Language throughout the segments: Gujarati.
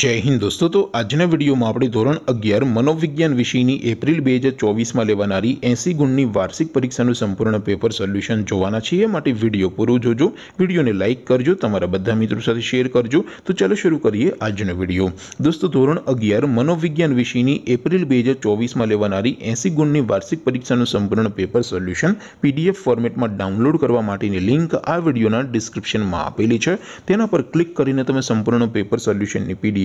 જય હિન્દ દોસ્તો તો આજના વિડીયોમાં આપણે ધોરણ અગિયાર મનોવિજ્ઞાન વિષયની એપ્રિલ બે હજાર ચોવીસમાં લેવાનારી એંસી ગુણની વાર્ષિક પરીક્ષાનું સંપૂર્ણ પેપર સોલ્યુશન જોવાના છીએ માટે વિડીયો પૂરો જોજો વિડીયોને લાઇક કરજો તમારા બધા મિત્રો સાથે શેર કરજો તો ચાલો શરૂ કરીએ આજનો વિડીયો દોસ્તો ધોરણ અગિયાર મનોવિજ્ઞાન વિષયની એપ્રિલ બે હજાર ચોવીસમાં લેવાનારી એંસી ગુણની વાર્ષિક પરીક્ષાનું સંપૂર્ણ પેપર સોલ્યુશન પીડીએફ ફોર્મેટમાં ડાઉનલોડ કરવા માટેની લિંક આ વિડીયોના ડિસ્ક્રિપ્શનમાં આપેલી છે તેના પર ક્લિક કરીને તમે સંપૂર્ણ પેપર સોલ્યુશનની પીડીએફ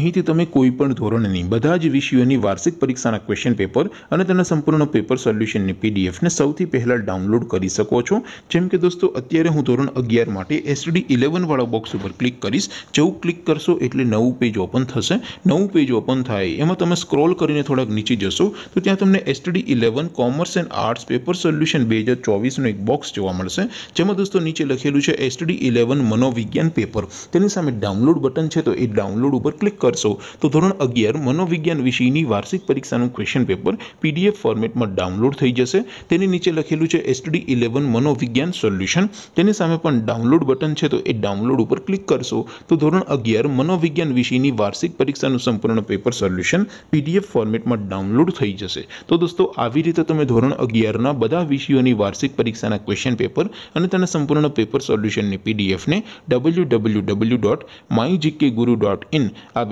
અહીંથી તમે કોઈ પણ ધોરણની બધા જ વિષયોની વાર્ષિક પરીક્ષાના ક્વેશ્ચન પેપર અને તેના સંપૂર્ણ પેપર સોલ્યુશનની પીડીએફને સૌથી પહેલાં ડાઉનલોડ કરી શકો છો જેમ કે દોસ્તો અત્યારે હું ધોરણ અગિયાર માટે એસડી ઇલેવનવાળા બોક્સ ઉપર ક્લિક કરીશ જેવું ક્લિક કરશો એટલે નવું પેજ ઓપન થશે નવું પેજ ઓપન થાય એમાં તમે સ્ક્રોલ કરીને થોડાક નીચે જશો તો ત્યાં તમને STD eleven commerce and arts paper solution બે હજાર ચોવીસનું એક બોક્સ જોવા મળશે જેમાં દોસ્તો નીચે લખેલું છે એસટીડી ઇલેવન મનોવિજ્ઞાન પેપર તેની સામે ડાઉનલોડ બટન છે તો એ ડાઉનલોડ ઉપર ક્લિક કરો કરશો તો ધોરણ અગિયાર મનોવિજ્ઞાન વિષયની વાર્ષિક પરીક્ષાનું ક્વેશ્ચન પેપર પીડીએફ ફોર્મેટમાં ડાઉનલોડ થઈ જશે તેની નીચે લખેલું છે એસટીડી ઇલેવન મનોવિજ્ઞાન સોલ્યુશન તેની સામે પણ ડાઉનલોડ બટન છે તો એ ડાઉનલોડ ઉપર ક્લિક કરશો તો ધોરણ અગિયાર મનોવિજ્ઞાન વિષયની વાર્ષિક પરીક્ષાનું સંપૂર્ણ પેપર સોલ્યુશન પીડીએફ ફોર્મેટમાં ડાઉનલોડ થઈ જશે તો દોસ્તો આવી રીતે તમે ધોરણ અગિયારના બધા વિષયોની વાર્ષિક પરીક્ષાના ક્વેશ્ચન પેપર અને તેના સંપૂર્ણ પેપર સોલ્યુશનની પીડીએફને W W W dot my GK guru dot in આ